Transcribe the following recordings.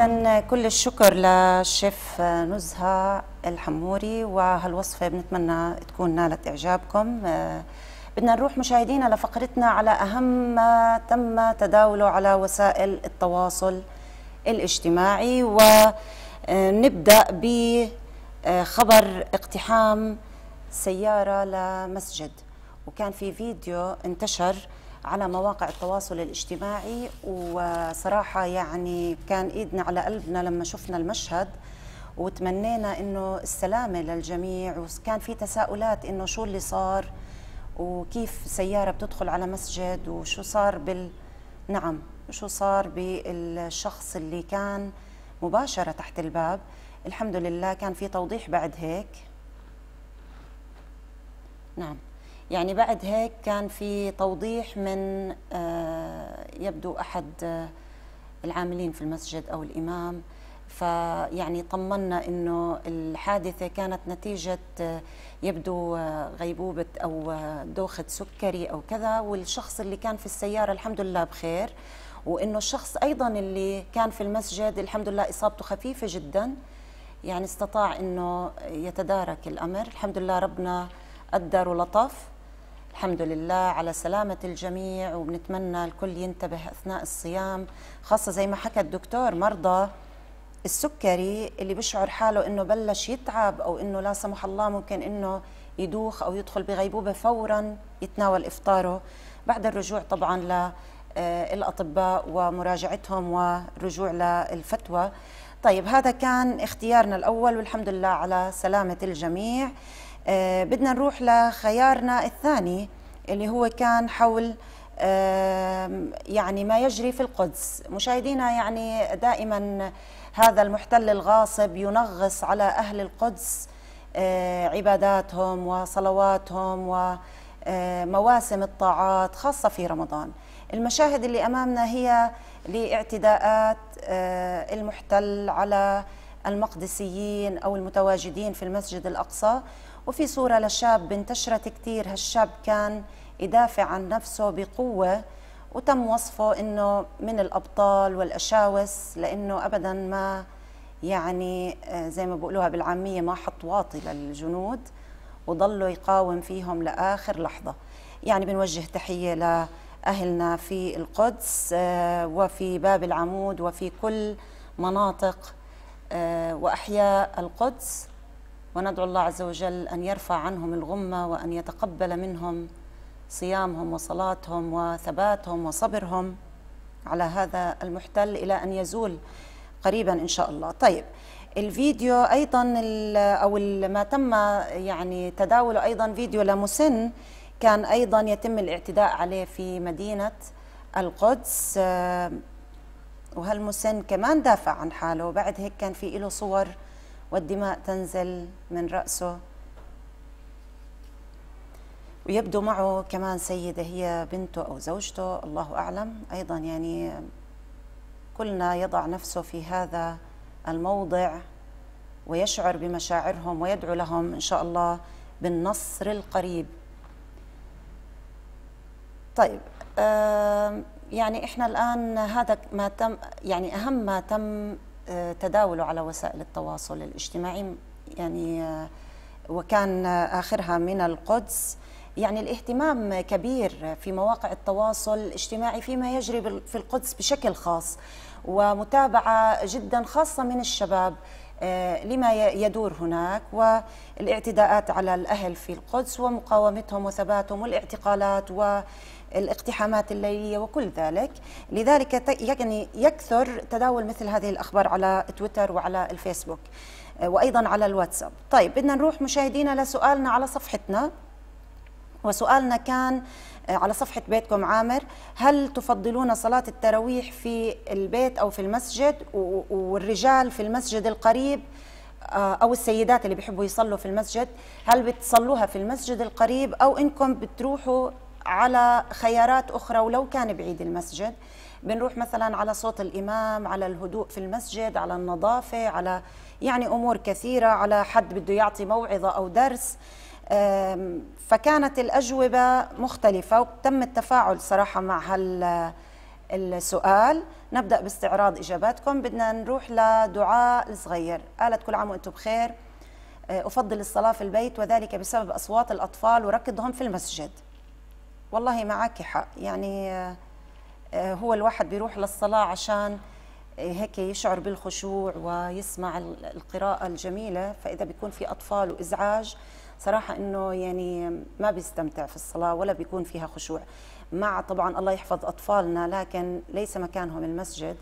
إذا كل الشكر للشيف نزهة الحموري وهالوصفة بنتمنى تكون نالت إعجابكم آه، بدنا نروح مشاهدينا لفقرتنا على أهم ما تم تداوله على وسائل التواصل الاجتماعي ونبدأ بخبر اقتحام سيارة لمسجد وكان في فيديو انتشر على مواقع التواصل الاجتماعي وصراحة يعني كان إيدنا على قلبنا لما شفنا المشهد وتمنينا إنه السلامة للجميع وكان في تساؤلات إنه شو اللي صار وكيف سيارة بتدخل على مسجد وشو صار بال نعم شو صار بالشخص اللي كان مباشرة تحت الباب الحمد لله كان في توضيح بعد هيك نعم يعني بعد هيك كان في توضيح من آه، يبدو احد آه، العاملين في المسجد او الامام فيعني طمنا انه الحادثه كانت نتيجه آه، يبدو غيبوبه او دوخه سكري او كذا والشخص اللي كان في السياره الحمد لله بخير وانه الشخص ايضا اللي كان في المسجد الحمد لله اصابته خفيفه جدا يعني استطاع انه يتدارك الامر الحمد لله ربنا قدر ولطف الحمد لله على سلامة الجميع وبنتمنى الكل ينتبه أثناء الصيام خاصة زي ما حكى الدكتور مرضى السكري اللي بيشعر حاله انه بلش يتعب او انه لا سمح الله ممكن انه يدوخ او يدخل بغيبوبه فورا يتناول افطاره بعد الرجوع طبعا للاطباء آه، ومراجعتهم والرجوع للفتوى طيب هذا كان اختيارنا الاول والحمد لله على سلامه الجميع آه، بدنا نروح لخيارنا الثاني اللي هو كان حول يعني ما يجري في القدس مشاهدينا يعني دائما هذا المحتل الغاصب ينغص على أهل القدس آه، عباداتهم وصلواتهم ومواسم الطاعات خاصة في رمضان المشاهد اللي أمامنا هي لاعتداءات آه، المحتل على المقدسيين أو المتواجدين في المسجد الأقصى وفي صورة لشاب انتشرت كثير هالشاب كان يدافع عن نفسه بقوة وتم وصفه انه من الابطال والاشاوس لانه ابدا ما يعني آه، زي ما بقولوها بالعاميه ما حط واطي للجنود وظلوا يقاوم فيهم لاخر لحظه يعني بنوجه تحيه لاهلنا في القدس آه، وفي باب العمود وفي كل مناطق آه، واحياء القدس وندعو الله عز وجل أن يرفع عنهم الغمة وأن يتقبل منهم صيامهم وصلاتهم وثباتهم وصبرهم على هذا المحتل إلى أن يزول قريبا إن شاء الله طيب الفيديو أيضا أو ما تم يعني تداوله أيضا فيديو لمسن كان أيضا يتم الاعتداء عليه في مدينة القدس آه، وهالمسن كمان دافع عن حاله وبعد هيك كان في له صور والدماء تنزل من رأسه ويبدو معه كمان سيدة هي بنته أو زوجته الله أعلم أيضا يعني كلنا يضع نفسه في هذا الموضع ويشعر بمشاعرهم ويدعو لهم إن شاء الله بالنصر القريب طيب يعني إحنا الآن هذا ما تم يعني أهم ما تم تداوله على وسائل التواصل الاجتماعي يعني آه، وكان آخرها من القدس يعني الاهتمام كبير في مواقع التواصل الاجتماعي فيما يجري في القدس بشكل خاص ومتابعة جدا خاصة من الشباب آه، لما يدور هناك والاعتداءات على الأهل في القدس ومقاومتهم وثباتهم والاعتقالات و الاقتحامات الليلية وكل ذلك لذلك يعني يكثر تداول مثل هذه الأخبار على تويتر وعلى الفيسبوك آه، وأيضا على الواتساب طيب بدنا نروح مشاهدينا لسؤالنا على صفحتنا وسؤالنا كان آه، على صفحة بيتكم عامر هل تفضلون صلاة التراويح في البيت أو في المسجد والرجال في المسجد القريب آه، أو السيدات اللي بيحبوا يصلوا في المسجد هل بتصلوها في المسجد القريب أو إنكم بتروحوا على خيارات أخرى ولو كان بعيد المسجد بنروح مثلا على صوت الإمام على الهدوء في المسجد على النظافة على يعني أمور كثيرة على حد بده يعطي موعظة أو درس فكانت الأجوبة مختلفة وتم التفاعل صراحة مع هال السؤال نبدأ باستعراض إجاباتكم بدنا نروح لدعاء صغير قالت كل عام وأنتم بخير آه، أفضل الصلاة في البيت وذلك بسبب أصوات الأطفال وركضهم في المسجد والله معك حق يعني آه، آه، هو الواحد بيروح للصلاة عشان آه، هيك يشعر بالخشوع ويسمع القراءة الجميلة فإذا بيكون في أطفال وإزعاج صراحة إنه يعني ما بيستمتع في الصلاة ولا بيكون فيها خشوع مع طبعا الله يحفظ أطفالنا لكن ليس مكانهم المسجد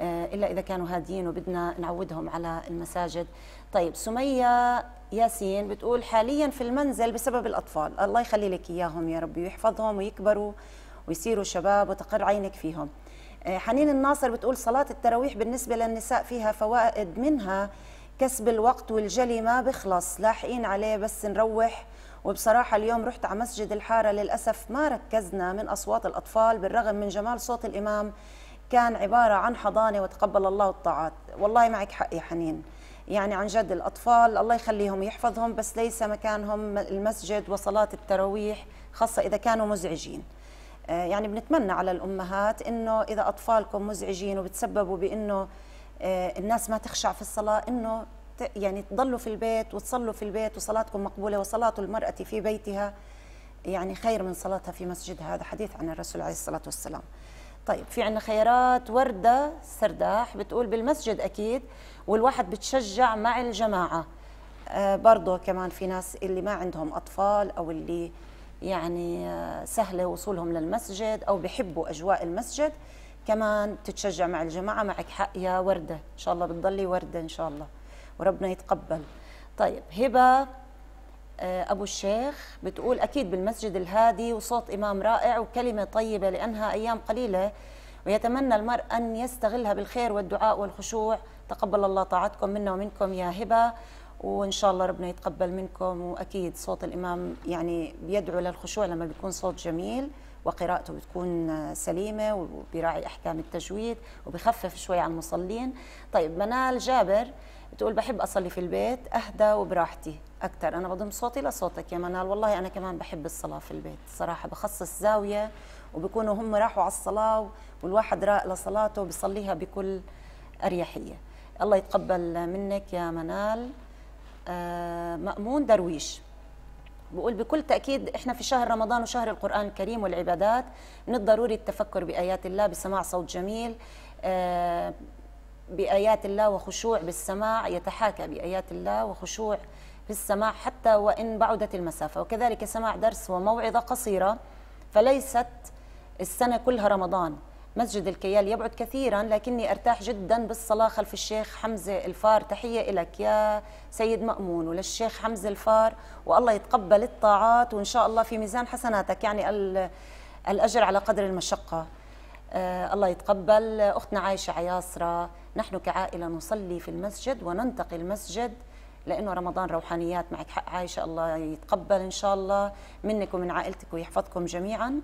إلا إذا كانوا هاديين وبدنا نعودهم على المساجد طيب سمية ياسين بتقول حاليا في المنزل بسبب الأطفال الله يخلي لك إياهم يا ربي ويحفظهم ويكبروا ويصيروا شباب وتقر عينك فيهم آه، حنين الناصر بتقول صلاة التراويح بالنسبة للنساء فيها فوائد منها كسب الوقت والجلي ما بخلص لاحقين عليه بس نروح وبصراحة اليوم رحت على مسجد الحارة للأسف ما ركزنا من أصوات الأطفال بالرغم من جمال صوت الإمام كان عبارة عن حضانة وتقبل الله الطاعات والله معك حق يا حنين يعني عن جد الأطفال الله يخليهم يحفظهم بس ليس مكانهم المسجد وصلاة التراويح خاصة إذا كانوا مزعجين آه، يعني بنتمنى على الأمهات إنه إذا أطفالكم مزعجين وبتسببوا بإنه آه، الناس ما تخشع في الصلاة إنه يعني تضلوا في البيت وتصلوا في البيت وصلاتكم مقبولة وصلاة المرأة في بيتها يعني خير من صلاتها في مسجدها هذا حديث عن الرسول عليه الصلاة والسلام طيب في عندنا خيارات ورده سرداح بتقول بالمسجد اكيد والواحد بتشجع مع الجماعه آه برضه كمان في ناس اللي ما عندهم اطفال او اللي يعني آه سهله وصولهم للمسجد او بحبوا اجواء المسجد كمان تتشجع مع الجماعه معك حق يا ورده ان شاء الله بتضلي ورده ان شاء الله وربنا يتقبل طيب هبه آه، أبو الشيخ بتقول أكيد بالمسجد الهادي وصوت إمام رائع وكلمة طيبة لأنها أيام قليلة ويتمنى المرء أن يستغلها بالخير والدعاء والخشوع تقبل الله طاعتكم منا ومنكم يا هبة وإن شاء الله ربنا يتقبل منكم وأكيد صوت الإمام يعني بيدعو للخشوع لما بيكون صوت جميل وقراءته بتكون سليمة وبيراعي أحكام التجويد وبخفف شوي عن المصلين طيب منال جابر بتقول بحب اصلي في البيت اهدى وبراحتي اكثر انا بضم صوتي لصوتك يا منال والله انا كمان بحب الصلاه في البيت صراحه بخصص زاويه وبكونوا هم راحوا على الصلاه والواحد راق لصلاته بيصليها بكل اريحيه الله يتقبل منك يا منال آه، مأمون درويش بقول بكل تأكيد إحنا في شهر رمضان وشهر القرآن الكريم والعبادات من الضروري التفكر بآيات الله بسماع صوت جميل آه، بآيات الله وخشوع بالسماع يتحاكى بآيات الله وخشوع بالسماع حتى وإن بعدت المسافة وكذلك سماع درس وموعظة قصيرة فليست السنة كلها رمضان مسجد الكيال يبعد كثيرا لكني ارتاح جدا بالصلاه خلف الشيخ حمزه الفار تحيه لك يا سيد مامون وللشيخ حمزه الفار والله يتقبل الطاعات وان شاء الله في ميزان حسناتك يعني الاجر على قدر المشقه آه، الله يتقبل أختنا عايشة عياصرة نحن كعائلة نصلي في المسجد وننتقي المسجد لأنه رمضان روحانيات معك حق عايشة الله يتقبل إن شاء الله منك ومن عائلتك ويحفظكم جميعا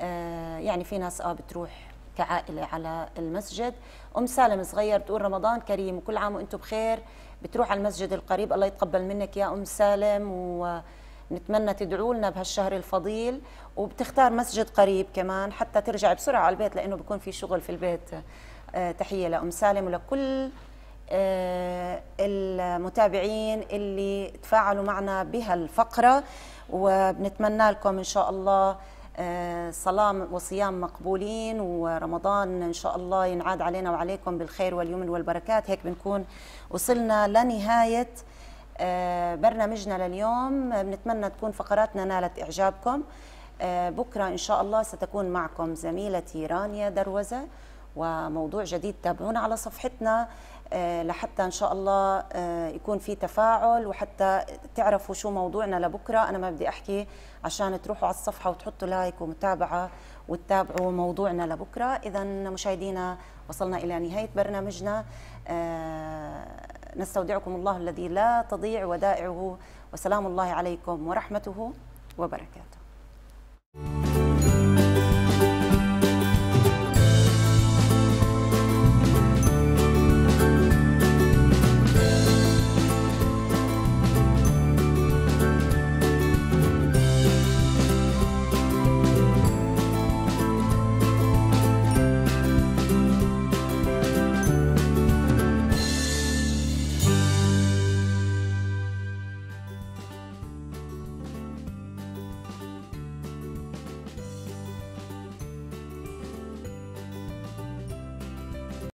آه، يعني في ناس آه بتروح كعائلة على المسجد أم سالم صغير بتقول رمضان كريم وكل عام وأنتم بخير بتروح على المسجد القريب الله يتقبل منك يا أم سالم و نتمنى تدعوا لنا بهالشهر الفضيل وبتختار مسجد قريب كمان حتى ترجع بسرعه على البيت لانه بكون في شغل في البيت آه، تحيه لام سالم ولكل آه، المتابعين اللي تفاعلوا معنا بهالفقره وبنتمنى لكم ان شاء الله صلاة وصيام مقبولين ورمضان إن شاء الله ينعاد علينا وعليكم بالخير واليمن والبركات هيك بنكون وصلنا لنهاية آه، برنامجنا لليوم بنتمنى تكون فقراتنا نالت إعجابكم آه، بكرة إن شاء الله ستكون معكم زميلتي رانيا دروزة وموضوع جديد تابعونا على صفحتنا آه، لحتى إن شاء الله يكون في تفاعل وحتى تعرفوا شو موضوعنا لبكرة أنا ما بدي أحكي عشان تروحوا على الصفحة وتحطوا لايك ومتابعة وتتابعوا موضوعنا لبكرة إذا مشاهدينا وصلنا إلى نهاية برنامجنا نستودعكم الله الذي لا تضيع ودائعه وسلام الله عليكم ورحمته وبركاته